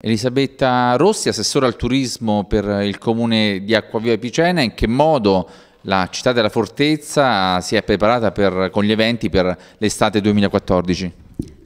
Elisabetta Rossi, assessora al turismo per il comune di Acquaviva Picena, in che modo la città della fortezza si è preparata per, con gli eventi per l'estate 2014?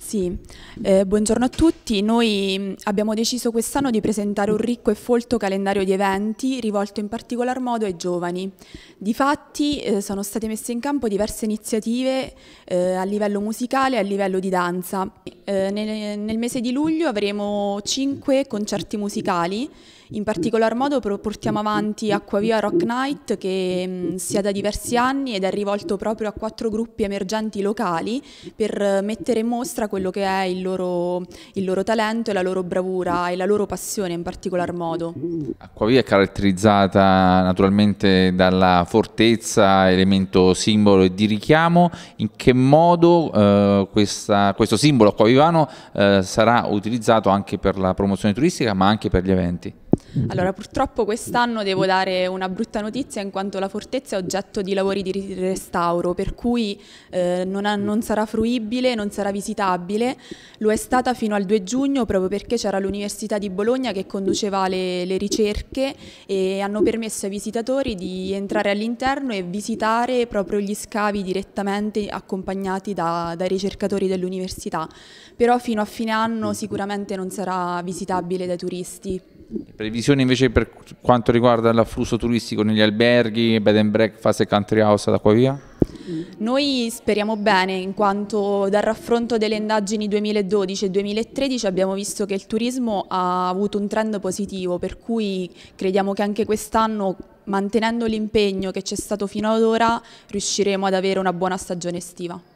Sì, eh, buongiorno a tutti. Noi mm, abbiamo deciso quest'anno di presentare un ricco e folto calendario di eventi rivolto in particolar modo ai giovani. Difatti eh, sono state messe in campo diverse iniziative eh, a livello musicale e a livello di danza. Eh, nel, nel mese di luglio avremo cinque concerti musicali in particolar modo portiamo avanti Acquavia Rock Night che mh, mm, si ha da diversi anni ed è rivolto proprio a quattro gruppi emergenti locali per eh, mettere in mostra quello che è il loro, il loro talento e la loro bravura e la loro passione in particolar modo. Acquavia è caratterizzata naturalmente dalla fortezza, elemento simbolo e di richiamo. In che modo eh, questa, questo simbolo acquavivano eh, sarà utilizzato anche per la promozione turistica ma anche per gli eventi? Mm. Allora, purtroppo quest'anno devo dare una brutta notizia in quanto la fortezza è oggetto di lavori di restauro, per cui eh, non, ha, mm. non, sarà fruibile, non sarà visitabile. Lo è stata fino al 2 giugno proprio perché c'era l'Università di Bologna che conduceva le, le ricerche e hanno permesso ai visitatori di entrare all'interno e visitare proprio gli scavi direttamente accompagnati da, dai ricercatori dell'università. Però fino a fine anno mm. sicuramente non sarà visitabile dai turisti. Previsioni invece per quanto riguarda l'afflusso turistico negli alberghi, bed and breakfast e country house ad Acquavia? Noi speriamo bene in quanto dal raffronto delle indagini 2012 e 2013 abbiamo visto che il turismo ha avuto un trend positivo per cui crediamo che anche quest'anno mantenendo l'impegno che c'è stato fino ad ora riusciremo ad avere una buona stagione estiva.